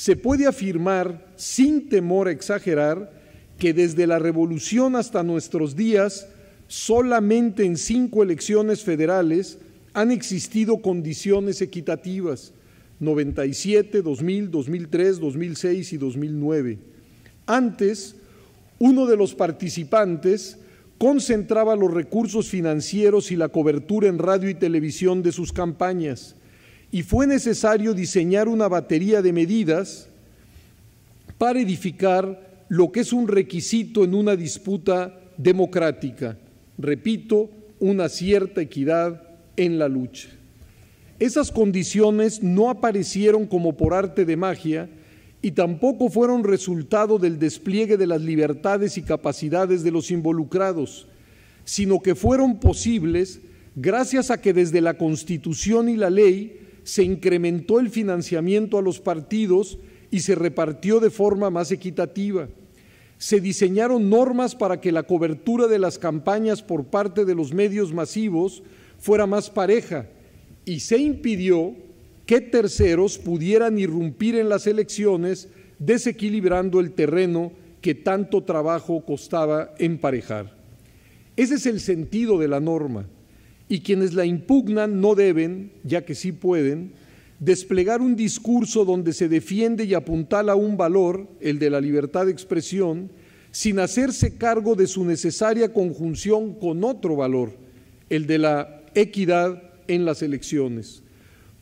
se puede afirmar sin temor a exagerar que desde la revolución hasta nuestros días, solamente en cinco elecciones federales han existido condiciones equitativas, 97, 2000, 2003, 2006 y 2009. Antes, uno de los participantes concentraba los recursos financieros y la cobertura en radio y televisión de sus campañas y fue necesario diseñar una batería de medidas para edificar lo que es un requisito en una disputa democrática, repito, una cierta equidad en la lucha. Esas condiciones no aparecieron como por arte de magia y tampoco fueron resultado del despliegue de las libertades y capacidades de los involucrados, sino que fueron posibles gracias a que desde la Constitución y la ley se incrementó el financiamiento a los partidos y se repartió de forma más equitativa. Se diseñaron normas para que la cobertura de las campañas por parte de los medios masivos fuera más pareja y se impidió que terceros pudieran irrumpir en las elecciones desequilibrando el terreno que tanto trabajo costaba emparejar. Ese es el sentido de la norma y quienes la impugnan no deben, ya que sí pueden, desplegar un discurso donde se defiende y apuntala un valor, el de la libertad de expresión, sin hacerse cargo de su necesaria conjunción con otro valor, el de la equidad en las elecciones.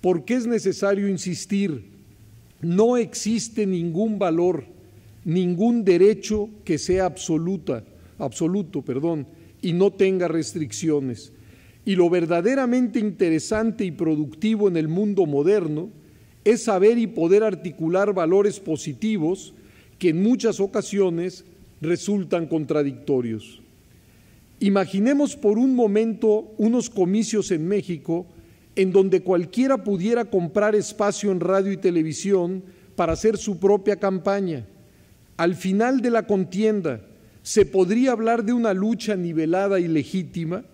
Porque es necesario insistir, no existe ningún valor, ningún derecho que sea absoluta, absoluto, perdón, y no tenga restricciones y lo verdaderamente interesante y productivo en el mundo moderno es saber y poder articular valores positivos que en muchas ocasiones resultan contradictorios. Imaginemos por un momento unos comicios en México en donde cualquiera pudiera comprar espacio en radio y televisión para hacer su propia campaña. Al final de la contienda, ¿se podría hablar de una lucha nivelada y legítima?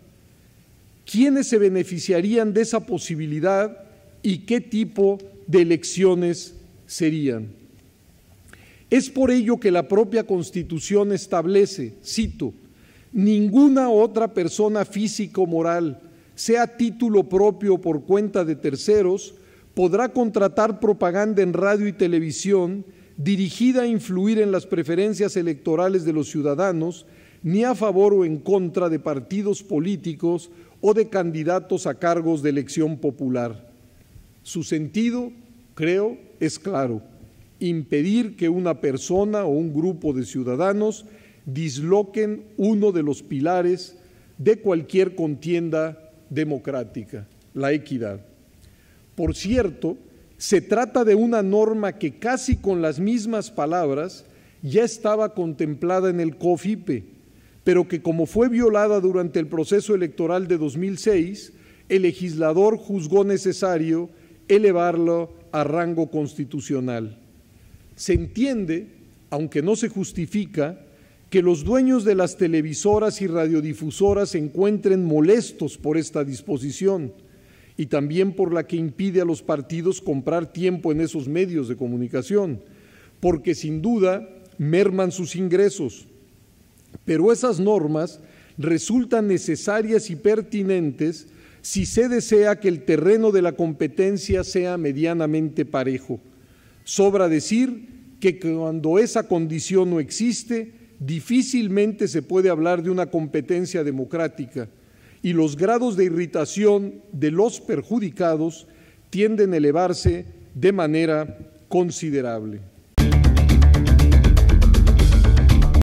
quiénes se beneficiarían de esa posibilidad y qué tipo de elecciones serían. Es por ello que la propia Constitución establece, cito, ninguna otra persona física o moral, sea título propio por cuenta de terceros, podrá contratar propaganda en radio y televisión dirigida a influir en las preferencias electorales de los ciudadanos, ni a favor o en contra de partidos políticos o de candidatos a cargos de elección popular. Su sentido, creo, es claro. Impedir que una persona o un grupo de ciudadanos disloquen uno de los pilares de cualquier contienda democrática, la equidad. Por cierto, se trata de una norma que casi con las mismas palabras ya estaba contemplada en el COFIPE, pero que como fue violada durante el proceso electoral de 2006, el legislador juzgó necesario elevarlo a rango constitucional. Se entiende, aunque no se justifica, que los dueños de las televisoras y radiodifusoras se encuentren molestos por esta disposición y también por la que impide a los partidos comprar tiempo en esos medios de comunicación, porque sin duda merman sus ingresos pero esas normas resultan necesarias y pertinentes si se desea que el terreno de la competencia sea medianamente parejo. Sobra decir que cuando esa condición no existe, difícilmente se puede hablar de una competencia democrática y los grados de irritación de los perjudicados tienden a elevarse de manera considerable.